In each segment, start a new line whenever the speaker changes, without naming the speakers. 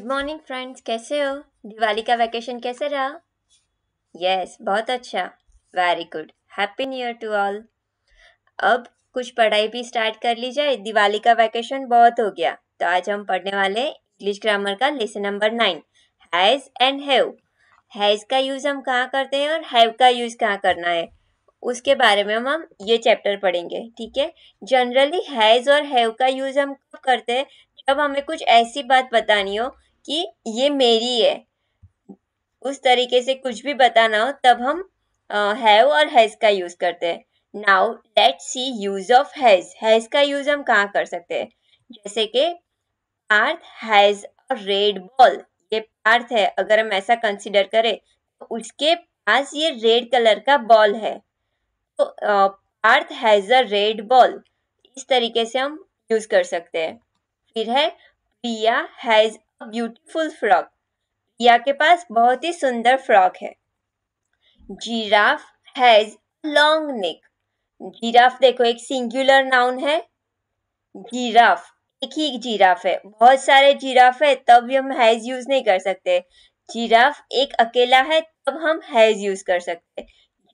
good morning friends कैसे हो दिवाली का वैकेशन कैसे रहा यस yes, बहुत अच्छा very good happy new year to all अब कुछ पढ़ाई भी स्टार्ट कर ली जाए दिवाली का वैकेशन बहुत हो गया तो आज हम पढ़ने वाले इंग्लिश ग्रामर का lesson number nine has and have has का यूज़ हम कहाँ करते हैं और हैव का यूज़ कहाँ करना है उसके बारे में हम हम ये चैप्टर पढ़ेंगे ठीक है जनरली हैज़ और हैव का यूज़ हम कब करते हैं जब हमें कुछ ऐसी बात बतानी हो कि ये मेरी है उस तरीके से कुछ भी बताना हो तब हम हैव और हैज का यूज करते हैं now let see use of has has का यूज हम कहाँ कर सकते हैं जैसे कि Parth has a red ball ये पार्थ है अगर हम ऐसा कंसिडर करें तो उसके पास ये रेड कलर का बॉल है तो Parth has a red ball इस तरीके से हम यूज कर सकते हैं फिर है Priya has beautiful frock Riya के पास बहुत ही सुंदर फ्रॉक है giraffe has long neck giraffe देखो एक सिंगुलर नाउन है जीराफ एक ही जीराफ है बहुत सारे जीराफ है तब भी हम हैज यूज नहीं कर सकते जीराफ एक अकेला है तब हम हैज यूज कर सकते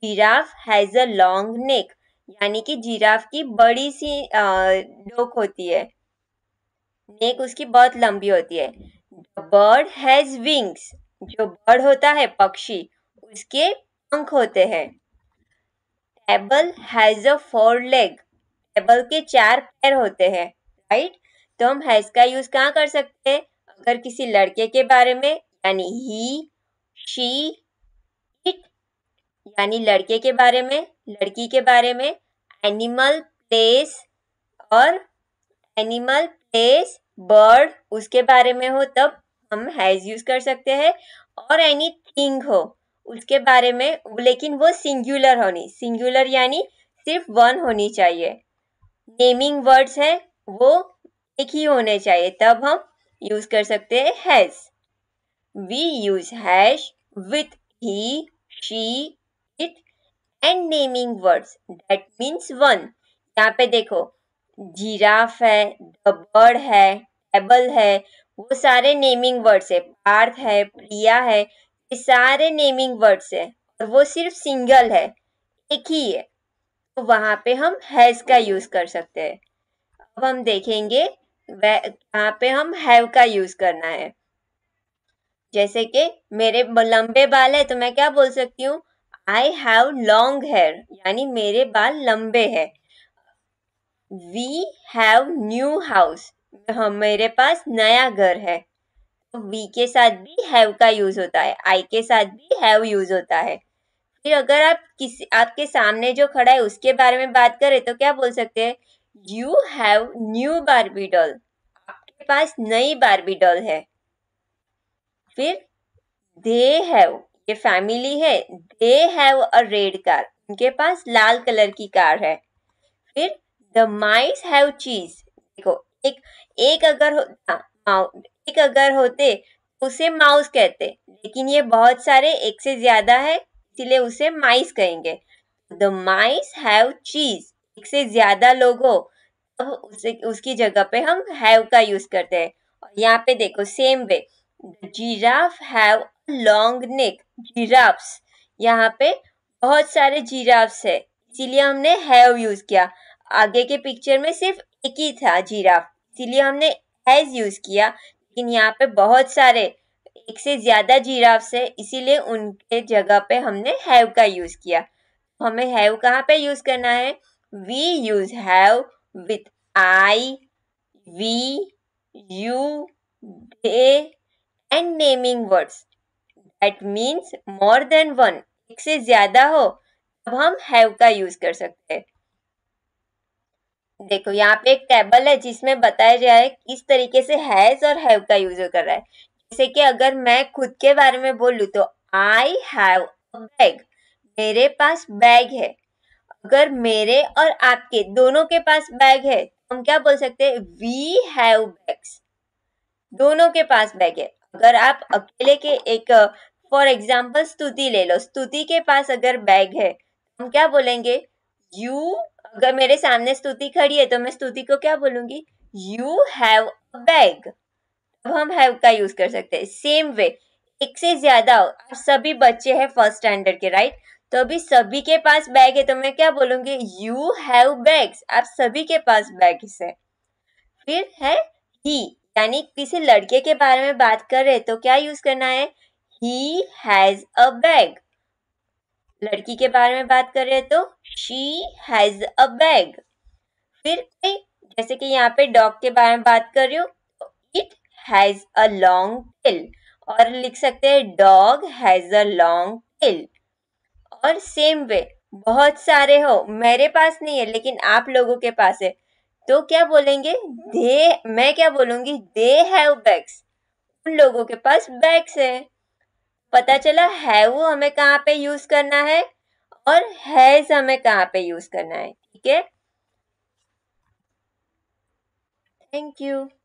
giraffe has a long neck यानी कि जीराफ की बड़ी सी डोक होती है नेक उसकी बहुत लंबी होती है बर्ड हैज विंग्स जो बर्ड होता है पक्षी उसके पंख होते हैं table has a four leg table के चार पैर होते हैं राइट तो हम हैज का यूज कहाँ कर सकते हैं अगर किसी लड़के के बारे में यानी ही शी इट यानी लड़के के बारे में लड़की के बारे में एनिमल प्लेस और एनिमल प्लेस बर्ड उसके बारे में हो तब हम हैज यूज कर सकते हैं और एनी थिंग हो उसके बारे में लेकिन वो सिंगुलर होनी सिंगुलर यानी सिर्फ वन होनी चाहिए नेमिंग वर्ड्स है वो एक ही होने चाहिए तब हम यूज कर सकते हैं has we use has with he she it and naming words that means one यहाँ पे देखो जिराफ है द बर्ड है टेबल है वो सारे नेमिंग वर्ड्स है पार्थ है प्रिया है ये सारे नेमिंग वर्ड्स है और वो सिर्फ सिंगल है एक ही है तो वहाँ पे हम हैज़ का यूज़ कर सकते हैं अब हम देखेंगे यहाँ पे हम हैव का यूज़ करना है जैसे कि मेरे लंबे बाल है तो मैं क्या बोल सकती हूँ आई हैव लॉन्ग हेयर यानी मेरे बाल लंबे हैं वी हैव न्यू हाउस हम मेरे पास नया घर है वी के साथ भी हैव का यूज होता है आई के साथ भी हैव यूज होता है फिर अगर आप किसी आपके सामने जो खड़ा है उसके बारे में बात करें तो क्या बोल सकते हैं you have new Barbie doll आपके पास नई बारबी डॉल है फिर दे हैव ये फैमिली है they have a red car उनके पास लाल कलर की कार है फिर द माइस हैव चीज देखो एक एक अगर हाँ, एक अगर होते तो उसे माउस कहते लेकिन ये बहुत सारे एक से ज्यादा है इसलिए उसे माइस कहेंगे द माइस हैव चीज एक से ज्यादा लोग हो तो उसे उसकी जगह पे हम हैव का यूज करते हैं और यहाँ पे देखो same way giraffe have long neck giraffes यहाँ पे बहुत सारे जीराफ्स है इसीलिए हमने हैव यूज किया आगे के पिक्चर में सिर्फ एक ही था जीराफ इसीलिए हमने हैज यूज किया लेकिन यहाँ पे बहुत सारे एक से ज्यादा जीराफ्स है इसीलिए उनके जगह पे हमने हैव का यूज किया तो हमें हैव कहाँ पे यूज करना है we use have with I we you they and naming words that means more than one एक से ज्यादा हो तब हम हैव का यूज कर सकते हैं देखो यहाँ पे एक टेबल है जिसमें बताया गया है किस तरीके से हैज और हैव का यूज कर रहा है जैसे कि अगर मैं खुद के बारे में बोलू तो आई हैव बैग मेरे पास बैग है अगर मेरे और आपके दोनों के पास बैग है तो हम क्या बोल सकते हैं वी हैव बैग्स दोनों के पास बैग है अगर आप अकेले के एक फॉर एग्जाम्पल स्तुति ले लो स्तुति के पास अगर बैग है तो हम क्या बोलेंगे यू अगर मेरे सामने स्तुति खड़ी है तो मैं स्तुति को क्या बोलूंगी यू हैव अ बैग अब हम हैव का यूज कर सकते हैं सेम वे एक से ज्यादा आप सभी बच्चे हैं फर्स्ट स्टैंडर्ड के राइट तो अभी सभी के पास बैग है तो मैं क्या बोलूंगी यू हैव बैग्स आप सभी के पास बैग है फिर है ही यानी किसी लड़के के बारे में बात कर रहे तो क्या यूज करना है ही हैज अ बैग लड़की के बारे में बात कर रहे हैं तो शी हैज अ बैग फिर जैसे कि यहाँ पे डॉग के बारे में बात कर रही हूँ it has a long tail और लिख सकते हैं dog has a long tail और सेम वे बहुत सारे हो मेरे पास नहीं है लेकिन आप लोगों के पास है तो क्या बोलेंगे दे मैं क्या बोलूंगी दे हैव बैग्स उन लोगों के पास बैग्स है पता चला है वो हमें कहाँ पे यूज करना है और हैज हमें कहाँ पे यूज करना है ठीक है थैंक यू